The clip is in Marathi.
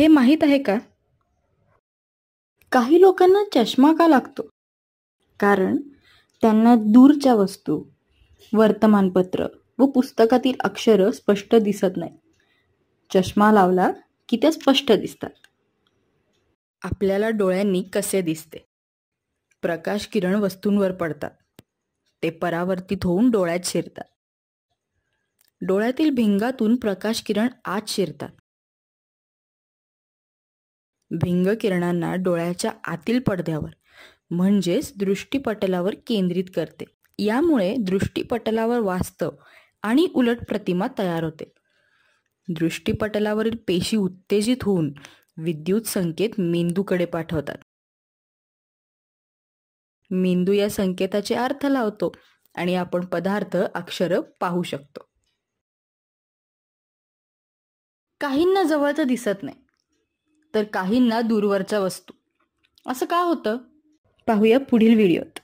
हे माहीत आहे का काही लोकांना चष्मा का लागतो कारण त्यांना दूरच्या वस्तू वर्तमानपत्र व पुस्तकातील अक्षरं स्पष्ट दिसत नाही चष्मा लावला की त्या स्पष्ट दिसतात आपल्याला डोळ्यांनी कसे दिसते प्रकाश किरण वस्तूंवर पडतात ते परावर्तित होऊन डोळ्यात शिरतात डोळ्यातील भिंगातून प्रकाश किरण आत शिरतात भिंग किरणांना डोळ्याच्या आतील पडद्यावर म्हणजेच दृष्टीपटलावर केंद्रित करते यामुळे दृष्टीपटलावर वास्तव आणि उलट प्रतिमा तयार होते दृष्टीपटलावरील पेशी उत्तेजित होऊन विद्युत संकेत मेंदूकडे पाठवतात मेंदू या संकेताचे अर्थ लावतो आणि आपण पदार्थ अक्षर पाहू शकतो काहींना जवळ दिसत नाही तर काहींना दूरवरच्या वस्तू असं का होतं पाहूया पुढील व्हिडिओत